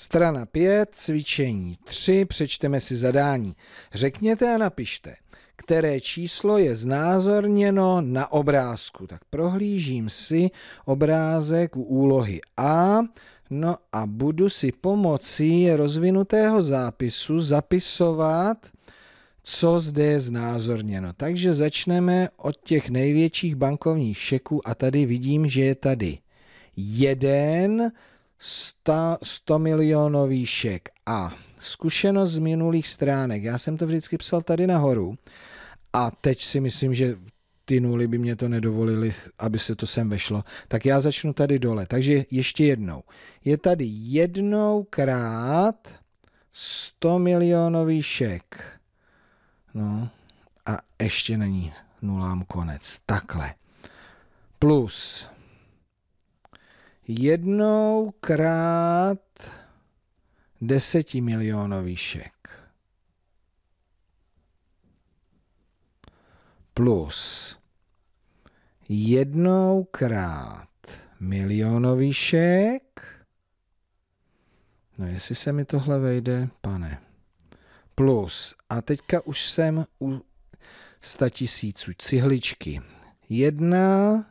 Strana 5, cvičení 3, přečteme si zadání. Řekněte a napište, které číslo je znázorněno na obrázku. Tak prohlížím si obrázek u úlohy A, no a budu si pomocí rozvinutého zápisu zapisovat, co zde je znázorněno. Takže začneme od těch největších bankovních šeků a tady vidím, že je tady jeden 100, 100 milionový šek. A zkušenost z minulých stránek. Já jsem to vždycky psal tady nahoru a teď si myslím, že ty nuly by mě to nedovolili, aby se to sem vešlo. Tak já začnu tady dole. Takže ještě jednou. Je tady jednou krát 100 milionový šek. No a ještě není nulám konec. Takhle. Plus jednou krát desetimilionový šek. Plus jednou krát milionový šek. No jestli se mi tohle vejde, pane. Plus, a teďka už jsem u sta tisíců cihličky. Jedna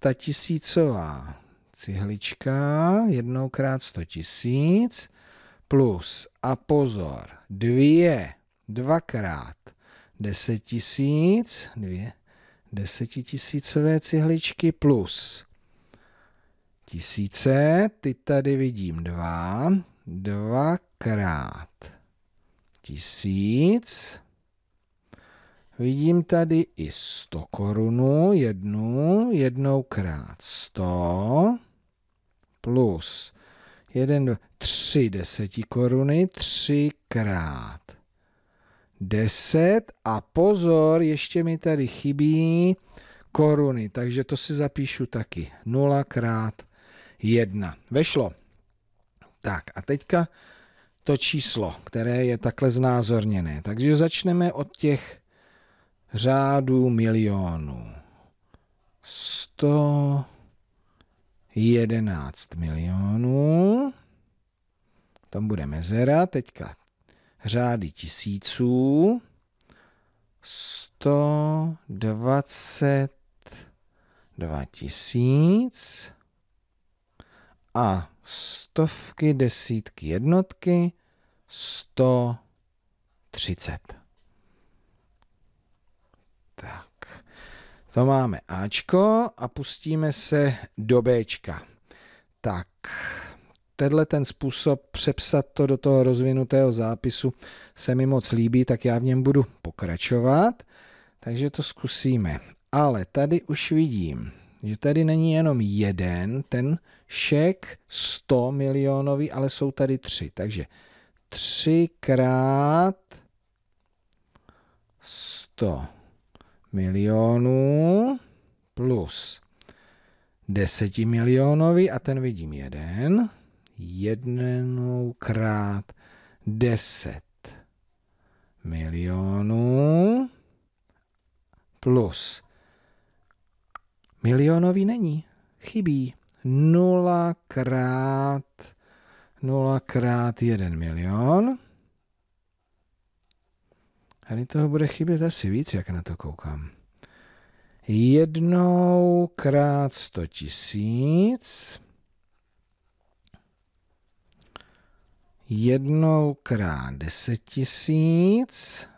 statisícová cihlička, jednou sto tisíc, plus, a pozor, dvě, dvakrát 10 tisíc, dvě desetitisícové cihličky plus tisíce, ty tady vidím dva, dvakrát tisíc, Vidím tady i 100 korunu, jednu, jednou krát 100, plus 1, 2, 3 deseti koruny, 3 krát 10 a pozor, ještě mi tady chybí koruny, takže to si zapíšu taky. 0 krát 1. Vešlo. Tak a teďka to číslo, které je takhle znázorněné. Takže začneme od těch řádu milionů. jedenáct milionů. Tam bude mezera, teďka řády tisíců. sto dvacet dva tisíc a stovky, desítky, jednotky, sto třicet. Tak, to máme Ačko a pustíme se do Bčka. Tak, tenhle ten způsob přepsat to do toho rozvinutého zápisu se mi moc líbí, tak já v něm budu pokračovat. Takže to zkusíme. Ale tady už vidím, že tady není jenom jeden ten šek 100 milionový, ale jsou tady tři. Takže třikrát 100 milionů plus milionový a ten vidím jeden, jednou krát deset milionů plus milionový není, chybí nula krát nula krát jeden milion Tady toho bude chybět asi víc, jak na to koukám. Jednou krát 100 tisíc. Jednou krát 10 tisíc.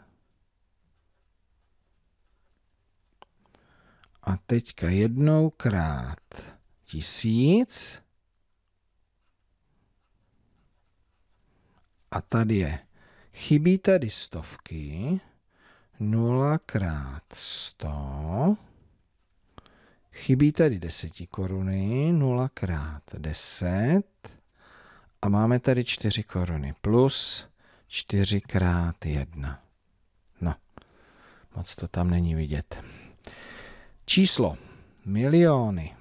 A teďka jednou krát tisíc. A tady je Chybí tady stovky. 0 krát 100. Chybí tady 10 koruny. 0 krát 10. A máme tady 4 koruny plus 4 krát 1. No, moc to tam není vidět. Číslo miliony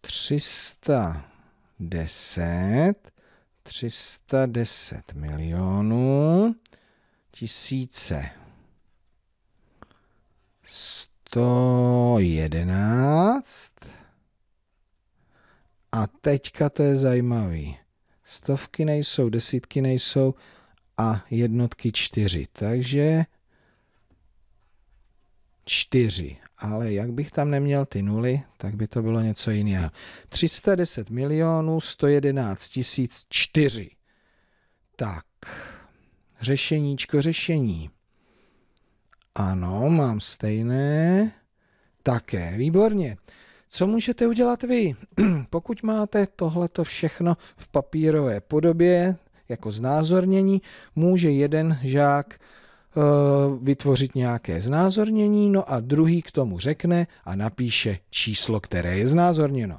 310 310 milionů tisíce 111 a teďka to je zajímavý. Stovky nejsou, desítky nejsou a jednotky čtyři. Takže čtyři ale jak bych tam neměl ty nuly, tak by to bylo něco jiného. 310 milionů 111 tisíc 4. Tak, řešeníčko, řešení. Ano, mám stejné. Také, výborně. Co můžete udělat vy? Pokud máte tohleto všechno v papírové podobě, jako znázornění, může jeden žák Eh, vytvořit nějaké znázornění, no a druhý k tomu řekne a napíše číslo, které je znázorněno.